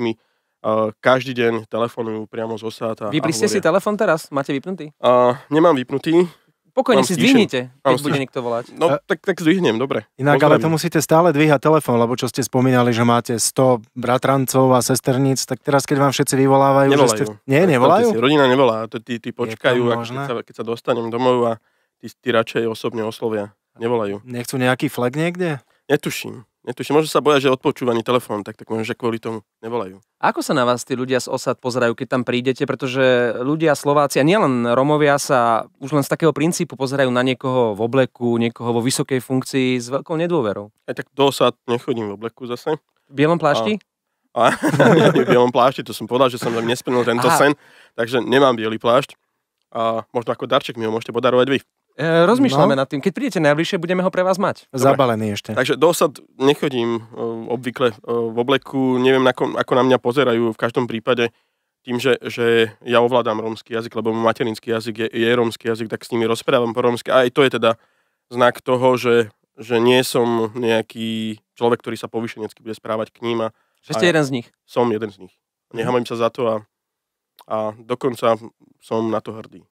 mi Uh, každý deň telefonujú priamo z osad. Vypli ste si telefon teraz? Máte vypnutý? Uh, nemám vypnutý. Pokojne si zdvihnite, keď bude niekto volať. No, tak, tak zdvihnem, dobre. Inak, Pozdravím. ale to musíte stále dvíhať telefón, lebo čo ste spomínali, že máte 100 bratrancov a sesterníc, tak teraz, keď vám všetci vyvolávajú... Nevolajú. Že ste... Nie, nevolajú? Si, rodina nevolá, to tí, tí počkajú, ak, keď, sa, keď sa dostanem domov a tí, tí radšej osobne oslovia. Nevolajú. Nechcú nejaký flag niekde? Netuším. Netuším, možno sa boja, že odpočúvaný telefón, tak, tak možno, že kvôli tomu nevolajú. A ako sa na vás tí ľudia z osad pozerajú, keď tam prídete? Pretože ľudia Slováci, a nielen Romovia, sa už len z takého princípu pozerajú na niekoho v obleku, niekoho vo vysokej funkcii s veľkou nedôverou. Aj tak do osad nechodím v obleku zase. V bielom plášti? A, a v bielom plášti, to som povedal, že som tam nesplnil tento Aha. sen, takže nemám biely plášť. A možno ako darček mi ho môžete podarovať vy. E, rozmýšľame no. nad tým. Keď prídete najbližšie, budeme ho pre vás mať. Dobre. Zabalený ešte. Takže do osad nechodím e, obvykle e, v obleku. Neviem, ako, ako na mňa pozerajú v každom prípade. Tým, že, že ja ovládam rómsky jazyk, lebo materinský jazyk je, je rómsky jazyk, tak s nimi rozprávam po rómsky. A aj to je teda znak toho, že, že nie som nejaký človek, ktorý sa povyšenecky bude správať k ním. A, že ste a jeden z nich. Som jeden z nich. Nehamím sa za to a, a dokonca som na to hrdý.